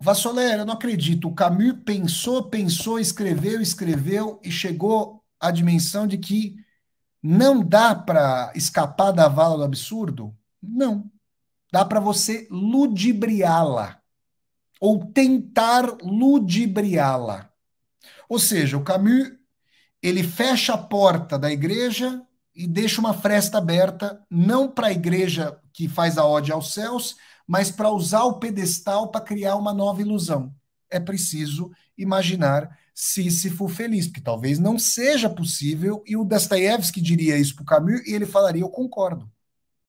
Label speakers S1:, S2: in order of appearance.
S1: Vassolera, eu não acredito. O Camus pensou, pensou, escreveu, escreveu e chegou à dimensão de que não dá para escapar da vala do absurdo? Não. Dá para você ludibriá-la ou tentar ludibriá-la. Ou seja, o Camus ele fecha a porta da igreja e deixa uma fresta aberta, não para a igreja que faz a ode aos céus, mas para usar o pedestal para criar uma nova ilusão. É preciso imaginar se for feliz, que talvez não seja possível, e o Dostoiévski diria isso para o Camus e ele falaria: Eu concordo.